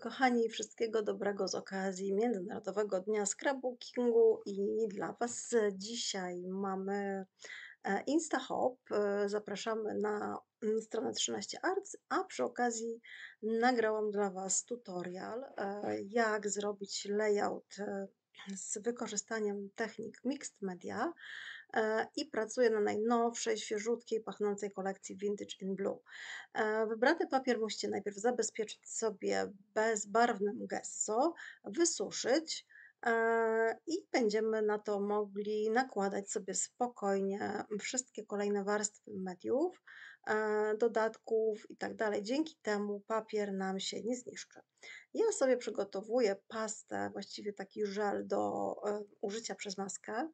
kochani, wszystkiego dobrego z okazji Międzynarodowego Dnia Scrapbookingu i dla Was dzisiaj mamy e, InstaHop. E, zapraszamy na mm, stronę 13 Arts, a przy okazji nagrałam dla Was tutorial, e, jak zrobić layout z wykorzystaniem technik Mixed Media. E, i pracuje na najnowszej, świeżutkiej, pachnącej kolekcji Vintage in Blue. E, wybrany papier musicie najpierw zabezpieczyć sobie bezbarwnym gesso, wysuszyć e, i będziemy na to mogli nakładać sobie spokojnie wszystkie kolejne warstwy mediów, dodatków i tak dalej. Dzięki temu papier nam się nie zniszczy. Ja sobie przygotowuję pastę, właściwie taki żel do użycia przez maskę.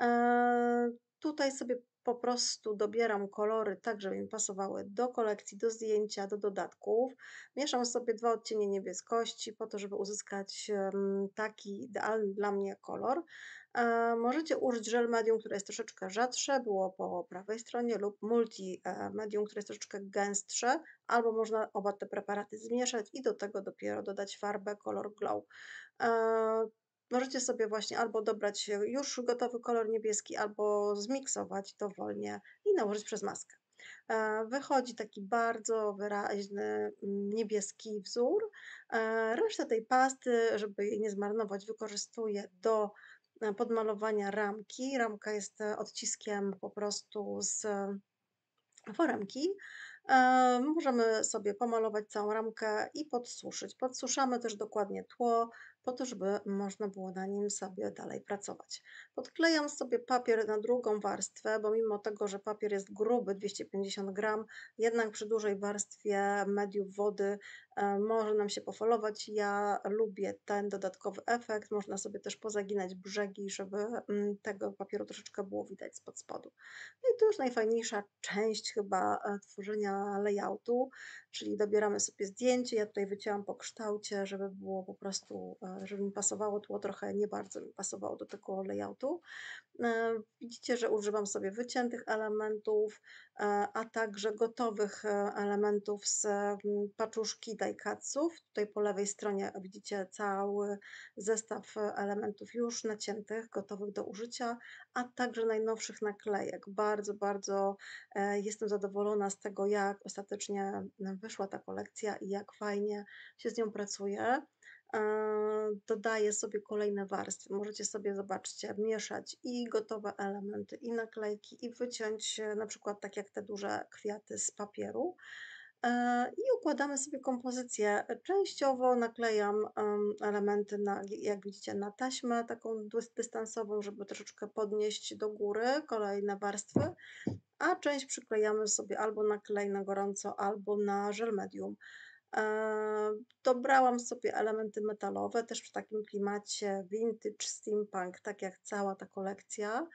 Eee, tutaj sobie po prostu dobieram kolory tak, żeby mi pasowały do kolekcji, do zdjęcia, do dodatków. Mieszam sobie dwa odcienie niebieskości po to, żeby uzyskać taki idealny dla mnie kolor. Eee, możecie użyć żel medium, które jest troszeczkę rzadsze, było po prawej stronie, lub multi e, medium, które jest troszeczkę gęstsze, albo można oba te preparaty zmieszać i do tego dopiero dodać farbę kolor glow. Eee, Możecie sobie właśnie albo dobrać już gotowy kolor niebieski, albo zmiksować dowolnie i nałożyć przez maskę. E, wychodzi taki bardzo wyraźny mm, niebieski wzór. E, resztę tej pasty, żeby jej nie zmarnować, wykorzystuję do e, podmalowania ramki. Ramka jest odciskiem po prostu z foremki. Możemy sobie pomalować całą ramkę i podsuszyć. Podsuszamy też dokładnie tło, po to, żeby można było na nim sobie dalej pracować. Podklejam sobie papier na drugą warstwę, bo mimo tego, że papier jest gruby, 250 gram, jednak przy dużej warstwie mediów wody e, może nam się pofolować. Ja lubię ten dodatkowy efekt, można sobie też pozaginać brzegi, żeby mm, tego papieru troszeczkę było widać spod spodu. No i to już najfajniejsza część chyba e, tworzenia layoutu, czyli dobieramy sobie zdjęcie, ja tutaj wycięłam po kształcie, żeby było po prostu e, żeby mi pasowało tło, trochę nie bardzo mi pasowało do tego layoutu. E, widzicie, że używam sobie wyciętych elementów, e, a także gotowych e, elementów z mm, paczuszki Dajkaców Tutaj po lewej stronie widzicie cały zestaw elementów już naciętych, gotowych do użycia, a także najnowszych naklejek. Bardzo, bardzo jestem zadowolona z tego, jak ostatecznie wyszła ta kolekcja i jak fajnie się z nią pracuje dodaję sobie kolejne warstwy. Możecie sobie, zobaczcie, mieszać i gotowe elementy, i naklejki, i wyciąć e, na przykład tak jak te duże kwiaty z papieru. E, I układamy sobie kompozycję. Częściowo naklejam elementy, na, jak widzicie, na taśmę taką dystansową, żeby troszeczkę podnieść do góry kolejne warstwy, a część przyklejamy sobie albo na klej na gorąco, albo na żel medium. Eee, dobrałam sobie elementy metalowe, też w takim klimacie vintage, steampunk, tak jak cała ta kolekcja.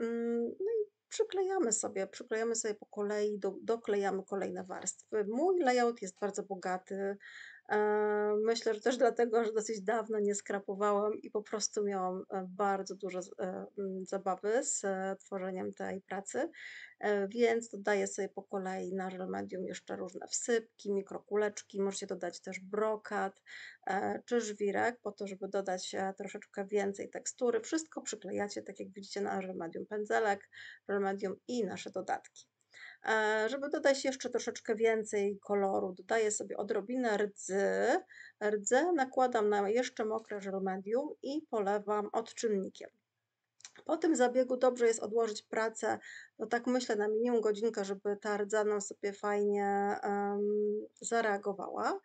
Mm, no i przyklejamy sobie, przyklejamy sobie po kolei, do, doklejamy kolejne warstwy. Mój layout jest bardzo bogaty, E, myślę, że też dlatego, że dosyć dawno nie skrapowałam i po prostu miałam e, bardzo dużo e, zabawy z tworzeniem tej pracy, więc dodaję sobie po kolei na żel medium jeszcze różne wsypki, mikrokuleczki, możecie dodać też brokat czy żwirek po to, żeby dodać troszeczkę więcej tekstury. Wszystko przyklejacie, tak jak widzicie, na żel medium pędzelek, żel medium i nasze dodatki. E, żeby dodać jeszcze troszeczkę więcej koloru, dodaję sobie odrobinę rdzy. Rdzę nakładam na jeszcze mokre żel medium i polewam odczynnikiem. Po tym zabiegu dobrze jest odłożyć pracę, no tak myślę, na minimum godzinkę, żeby ta rdza nam sobie fajnie um, zareagowała.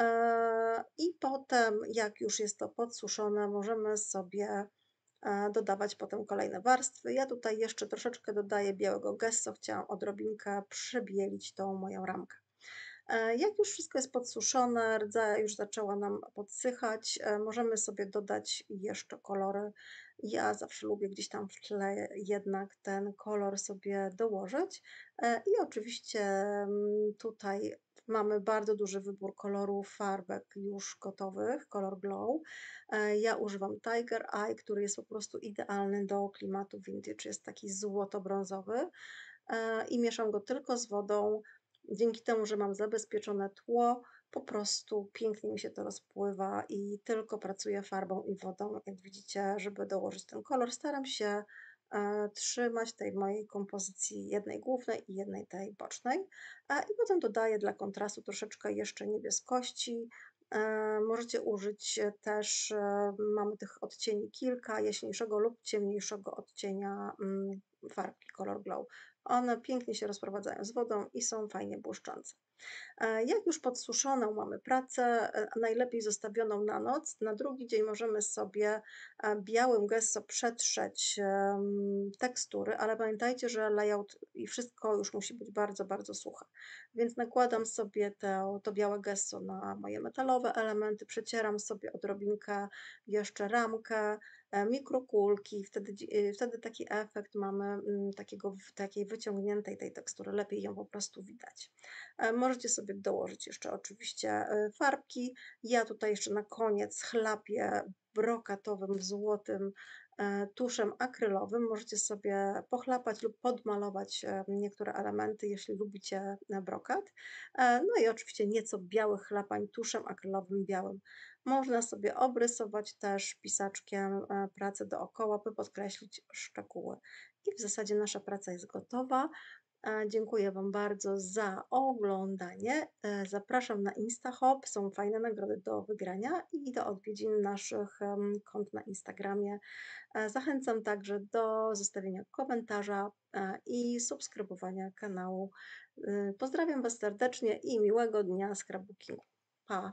E, I potem, jak już jest to podsuszone, możemy sobie E, dodawać potem kolejne warstwy. Ja tutaj jeszcze troszeczkę dodaję białego gesso, chciałam odrobinkę przebielić tą moją ramkę. E, jak już wszystko jest podsuszone, rdza już zaczęła nam podsychać, e, możemy sobie dodać jeszcze kolory ja zawsze lubię gdzieś tam w tle jednak ten kolor sobie dołożyć. E, I oczywiście mm, tutaj mamy bardzo duży wybór kolorów farbek już gotowych, kolor glow. E, ja używam Tiger Eye, który jest po prostu idealny do klimatu vintage, jest taki złoto-brązowy e, i mieszam go tylko z wodą. Dzięki temu, że mam zabezpieczone tło, po prostu pięknie mi się to rozpływa i tylko pracuję farbą i wodą, jak widzicie, żeby dołożyć ten kolor. Staram się e, trzymać tej mojej kompozycji jednej głównej i jednej tej bocznej e, i potem dodaję dla kontrastu troszeczkę jeszcze niebieskości. E, możecie użyć też, mamy tych odcieni kilka, jaśniejszego lub ciemniejszego odcienia mm, farbki Color Glow. One pięknie się rozprowadzają z wodą i są fajnie błyszczące. E, jak już podsuszoną mamy pracę, e, najlepiej zostawioną na noc, na drugi dzień możemy sobie e, białym gesso przetrzeć tekstury, ale pamiętajcie, że layout i wszystko już musi być bardzo, bardzo suche. Więc nakładam sobie to, to białe gesso na moje metalowe elementy, przecieram sobie odrobinkę jeszcze ramkę, E, mikrokulki, wtedy, e, wtedy taki efekt mamy mm, takiego, takiej wyciągniętej tej tekstury, lepiej ją po prostu widać. E, możecie sobie dołożyć jeszcze oczywiście farbki. Ja tutaj jeszcze na koniec chlapię brokatowym, złotym tuszem akrylowym możecie sobie pochlapać lub podmalować niektóre elementy, jeśli lubicie brokat. No i oczywiście nieco białych chlapań tuszem akrylowym białym można sobie obrysować też pisaczkiem e, pracę dookoła, by podkreślić szczegóły. I w zasadzie nasza praca jest gotowa. E, dziękuję Wam bardzo za oglądanie. E, zapraszam na InstaHop. Są fajne nagrody do wygrania i do odwiedzin naszych kont na Instagramie. Zachęcam także do zostawienia komentarza i subskrybowania kanału. Pozdrawiam Was serdecznie i miłego dnia z Pa!